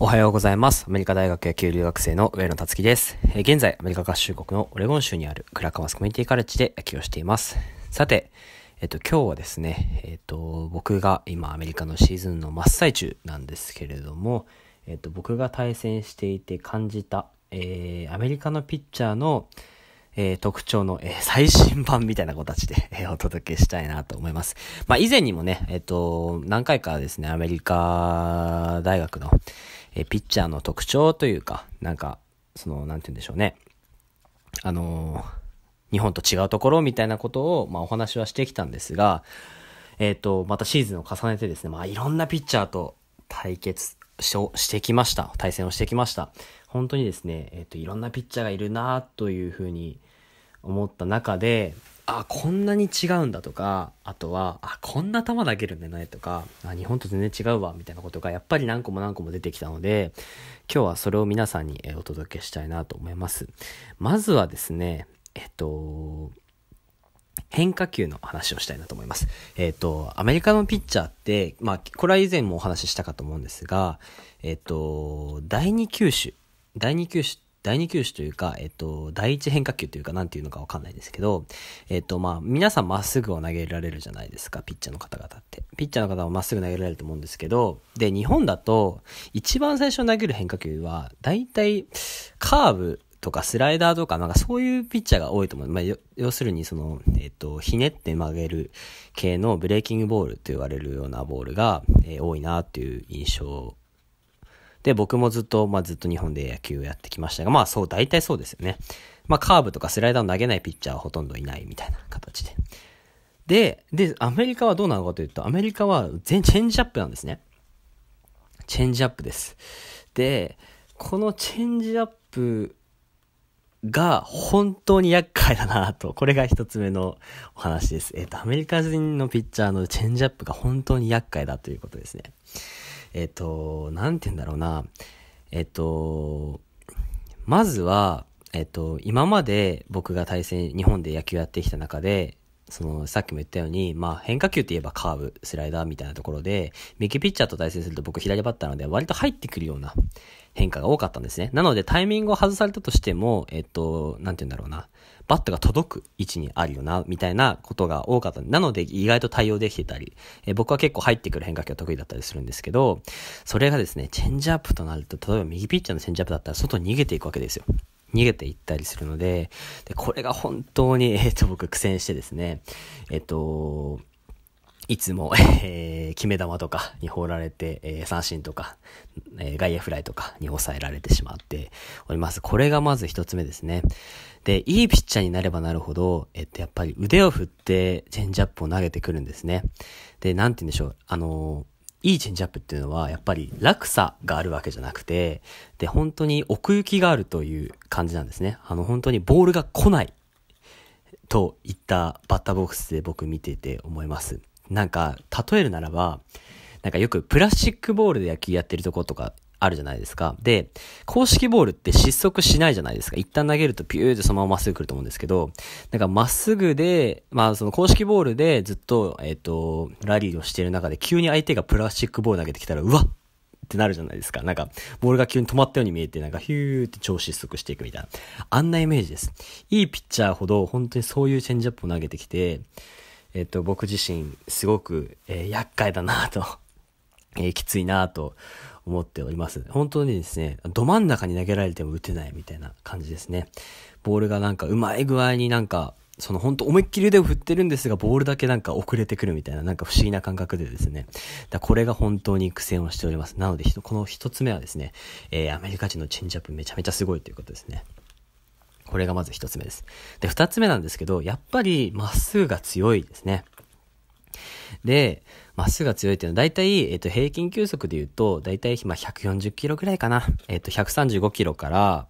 おはようございます。アメリカ大学野球留学生の上野達樹です。現在、アメリカ合衆国のオレゴン州にあるクラカマスコミュニティカレッジで野球をしています。さて、えっと、今日はですね、えっと、僕が今アメリカのシーズンの真っ最中なんですけれども、えっと、僕が対戦していて感じた、えー、アメリカのピッチャーの、えー、特徴の、えー、最新版みたいな形で、えー、お届けしたいなと思います。まあ、以前にもね、えっ、と、何回かですね、アメリカ大学の、えピッチャーの特徴というか、なんか、その、なんて言うんでしょうね。あの日本と違うところみたいなことを、まあ、お話はしてきたんですが、えっ、ー、と、またシーズンを重ねてですね、まあ、いろんなピッチャーと対決ししてきました。対戦をしてきました。本当にですね、えっ、ー、と、いろんなピッチャーがいるなというふうに思った中で、あ、こんなに違うんだとか、あとは、あ、こんな球投げるんだねとか、あ、日本と全然違うわ、みたいなことがやっぱり何個も何個も出てきたので、今日はそれを皆さんにお届けしたいなと思います。まずはですね、えっと、変化球の話をしたいなと思います。えっ、と、アメリカのピッチャーって、まあ、これは以前もお話ししたかと思うんですが、えっ、と、第2球種。第2球種っ第2球種というか、えっと、第1変化球というか、なんていうのかわかんないですけど、えっと、まあ、皆さんまっすぐを投げられるじゃないですか、ピッチャーの方々って。ピッチャーの方はまっすぐ投げられると思うんですけど、で、日本だと、一番最初に投げる変化球は、大体、カーブ、とかスライダーとか、なんかそういうピッチャーが多いと思う。まあ、要するにその、えっ、と、ひねって曲げる系のブレーキングボールと言われるようなボールが、えー、多いなっていう印象で、僕もずっと、まあずっと日本で野球をやってきましたが、まあそう、大体そうですよね。まあカーブとかスライダーを投げないピッチャーはほとんどいないみたいな形で。で、で、アメリカはどうなのかというと、アメリカは全チェンジアップなんですね。チェンジアップです。で、このチェンジアップが本当に厄介だなと、これが一つ目のお話です。えっ、ー、と、アメリカ人のピッチャーのチェンジアップが本当に厄介だということですね。えっと、なんて言うんだろうな。えっと、まずは、えっと、今まで僕が対戦、日本で野球やってきた中で、その、さっきも言ったように、まあ、変化球って言えばカーブ、スライダーみたいなところで、右ピッチャーと対戦すると僕左バッターなので、割と入ってくるような変化が多かったんですね。なので、タイミングを外されたとしても、えっと、なんて言うんだろうな。バットが届く位置にあるよな、みたいなことが多かった。なので意外と対応できてたり、えー、僕は結構入ってくる変化球が得意だったりするんですけど、それがですね、チェンジアップとなると、例えば右ピッチャーのチェンジアップだったら外に逃げていくわけですよ。逃げていったりするので、でこれが本当に、えっ、ー、と、僕苦戦してですね、えっ、ー、と、いつも、えー、決め球とかに放られて、えー、三振とか、えー、外野フライとかに抑えられてしまっております。これがまず一つ目ですね。で、いいピッチャーになればなるほど、えっと、やっぱり腕を振ってチェンジアップを投げてくるんですね。で、なんて言うんでしょう。あのいいチェンジアップっていうのは、やっぱり落差があるわけじゃなくて、で、本当に奥行きがあるという感じなんですね。あの、本当にボールが来ないといったバッターボックスで僕見てて思います。なんか、例えるならば、なんかよくプラスチックボールで野球やってるとことかあるじゃないですか。で、公式ボールって失速しないじゃないですか。一旦投げるとピューってそのまままっすぐ来ると思うんですけど、なんかまっすぐで、まあその公式ボールでずっと、えっ、ー、と、ラリーをしてる中で急に相手がプラスチックボール投げてきたら、うわっってなるじゃないですか。なんか、ボールが急に止まったように見えて、なんかヒューって超失速していくみたいな。あんなイメージです。いいピッチャーほど本当にそういうチェンジアップを投げてきて、えっと、僕自身すごく、えー、厄介だなと えー、きついなと思っております。本当にですね、ど真ん中に投げられても打てないみたいな感じですね。ボールがなんかうまい具合になんか、その本当思いっきり腕を振ってるんですが、ボールだけなんか遅れてくるみたいな、なんか不思議な感覚でですね。だこれが本当に苦戦をしております。なので、この一つ目はですね、えー、アメリカ人のチェンジアップめちゃめちゃすごいということですね。これがまず一つ目です。で、二つ目なんですけど、やっぱりまっすぐが強いですね。で、まっすぐが強いっていうのは、だいたい、えっ、ー、と、平均球速で言うと、だいたい、ま140キロぐらいかな。えっ、ー、と、135キロから、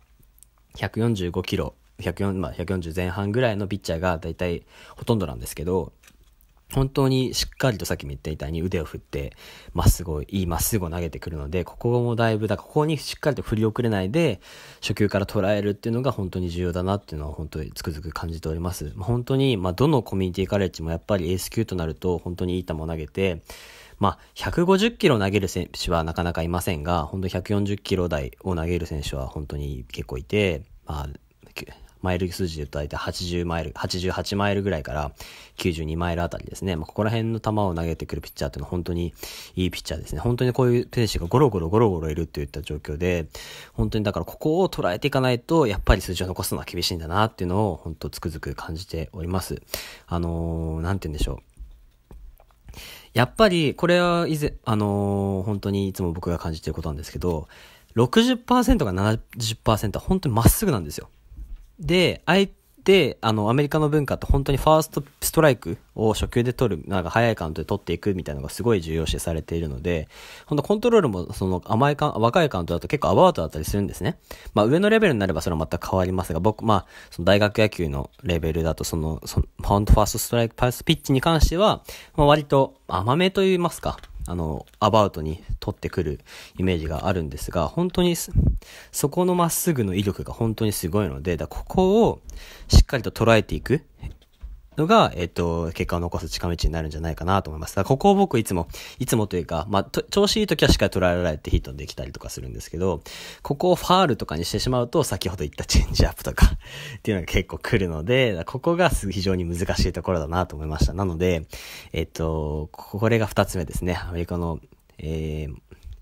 145キロ、140、まあ、140前半ぐらいのピッチャーが、だいたいほとんどなんですけど、本当にしっかりとさっきも言ったみたいに腕を振って、まっすぐ、いいまっすぐを投げてくるので、ここもだいぶだ、ここにしっかりと振り遅れないで、初球から捉えるっていうのが本当に重要だなっていうのは本当につくづく感じております。本当に、まあ、どのコミュニティカレッジもやっぱりエース級となると本当にいい球を投げて、まあ、150キロ投げる選手はなかなかいませんが、本当140キロ台を投げる選手は本当に結構いて、まあ、マイル数字で言うと大体80マイル、88マイルぐらいから92マイルあたりですね。まあ、ここら辺の球を投げてくるピッチャーっていうのは本当にいいピッチャーですね。本当にこういう選手がゴロゴロゴロゴロいるといった状況で、本当にだからここを捉えていかないと、やっぱり数字を残すのは厳しいんだなっていうのを本当つくづく感じております。あのー、なんて言うんでしょう。やっぱり、これは以前、あのー、本当にいつも僕が感じてることなんですけど、60%が70%は本当にまっすぐなんですよ。で、あえて、あの、アメリカの文化って本当にファーストストライクを初球で取る、なんか早いカウントで取っていくみたいなのがすごい重要視されているので、本当コントロールもその甘いか、若いカウントだと結構アバウトだったりするんですね。まあ上のレベルになればそれは全く変わりますが、僕、まあ、その大学野球のレベルだとその、その、本当ファーストストライク、ファーストピッチに関しては、まあ割と甘めと言いますか、あの、アバウトに取ってくるイメージがあるんですが、本当にそこのまっすぐの威力が本当にすごいので、だここをしっかりと捉えていく、のが、えっと、結果を残す近道になるんじゃないかなと思います。だからここを僕いつも、いつもというか、まあ、調子いい時はしっかり捉えられてヒットできたりとかするんですけど、ここをファールとかにしてしまうと、先ほど言ったチェンジアップとか っていうのが結構来るので、ここが非常に難しいところだなと思いました。なので、えっと、これが二つ目ですね。アメリカの、えー、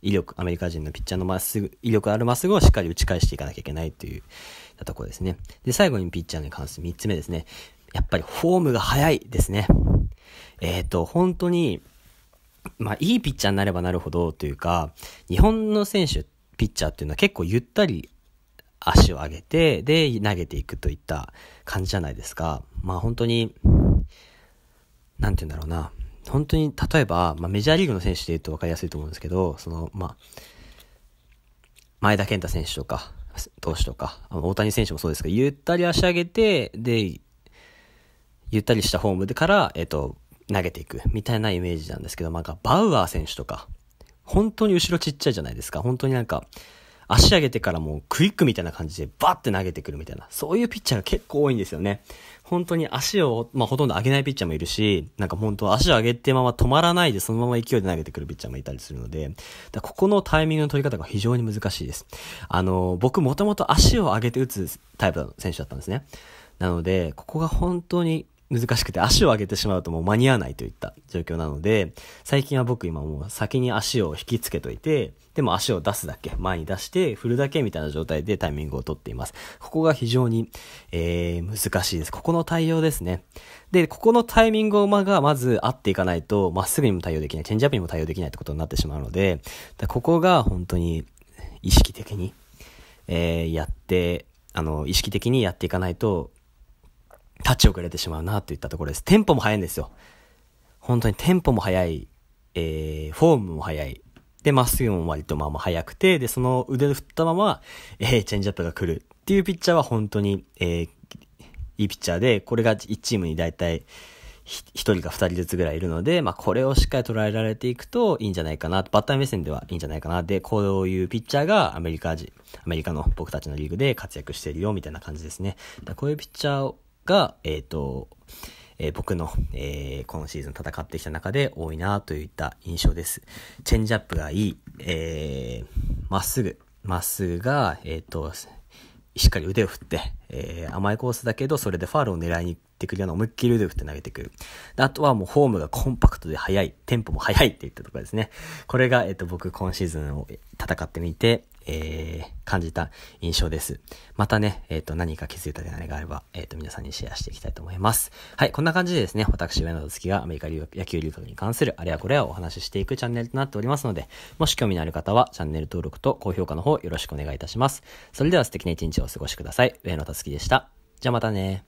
威力、アメリカ人のピッチャーのまっすぐ、威力あるまっすぐをしっかり打ち返していかなきゃいけないという、ところですね。で、最後にピッチャーに関する3つ目ですね。やっぱりフォームが早いですね。えっ、ー、と、本当に、まあ、いいピッチャーになればなるほどというか、日本の選手、ピッチャーっていうのは結構ゆったり足を上げて、で、投げていくといった感じじゃないですか。まあ、本当に、なんて言うんだろうな。本当に、例えば、まあ、メジャーリーグの選手で言うと分かりやすいと思うんですけど、その、まあ、前田健太選手とか、投手とか、大谷選手もそうですけど、ゆったり足上げて、で、ゆったりしたフォームでから、えっと、投げていくみたいなイメージなんですけど、なんかバウアー選手とか、本当に後ろちっちゃいじゃないですか。本当になんか、足上げてからもうクイックみたいな感じでバッて投げてくるみたいな、そういうピッチャーが結構多いんですよね。本当に足を、まあ、ほとんど上げないピッチャーもいるし、なんか本当足を上げてまま止まらないでそのまま勢いで投げてくるピッチャーもいたりするので、だここのタイミングの取り方が非常に難しいです。あの、僕もともと足を上げて打つタイプの選手だったんですね。なので、ここが本当に難しくて足を上げてしまうともう間に合わないといった状況なので、最近は僕今もう先に足を引きつけといて、でも足を出すだけ、前に出して振るだけみたいな状態でタイミングをとっています。ここが非常に、えー、難しいです。ここの対応ですね。で、ここのタイミングがまず合っていかないと、まっすぐにも対応できない、チェンジアップにも対応できないってことになってしまうので、ここが本当に意識的に、えー、やって、あの、意識的にやっていかないと、立ち遅れてしまうなといったところです。テンポも速いんですよ。本当にテンポも速い、えー、フォームも速い。で、まっすぐも割とまあまあ速くて、で、その腕を振ったまま、えー、チェンジアップが来るっていうピッチャーは本当に、えー、いいピッチャーで、これが1チームに大体、1人か2人ずつぐらいいるので、まあ、これをしっかり捉えられていくといいんじゃないかな。バッター目線ではいいんじゃないかな。で、こういうピッチャーがアメリカ人、アメリカの僕たちのリーグで活躍しているよ、みたいな感じですね。だこういうピッチャーが、えっ、ー、と、えー、僕の、えー、今シーズン戦ってきた中で多いなといった印象です。チェンジアップがいい、えまっすぐ、まっすぐが、えっ、と、しっかり腕を振って、え甘いコースだけど、それでファールを狙いにってくるような思いっきり腕をって投げてくる。であとはもうフォームがコンパクトで速い、テンポも速いっていったところですね。これが、えっと、僕今シーズンを戦ってみて、えー、感じた印象です。またね、えっ、ー、と、何か気づいた点があれば、えっ、ー、と、皆さんにシェアしていきたいと思います。はい、こんな感じでですね、私、上野と月がアメリカ野球留学に関するあれやこれやお話ししていくチャンネルとなっておりますので、もし興味のある方は、チャンネル登録と高評価の方よろしくお願いいたします。それでは素敵な一日をお過ごしください。上野と月でした。じゃあまたね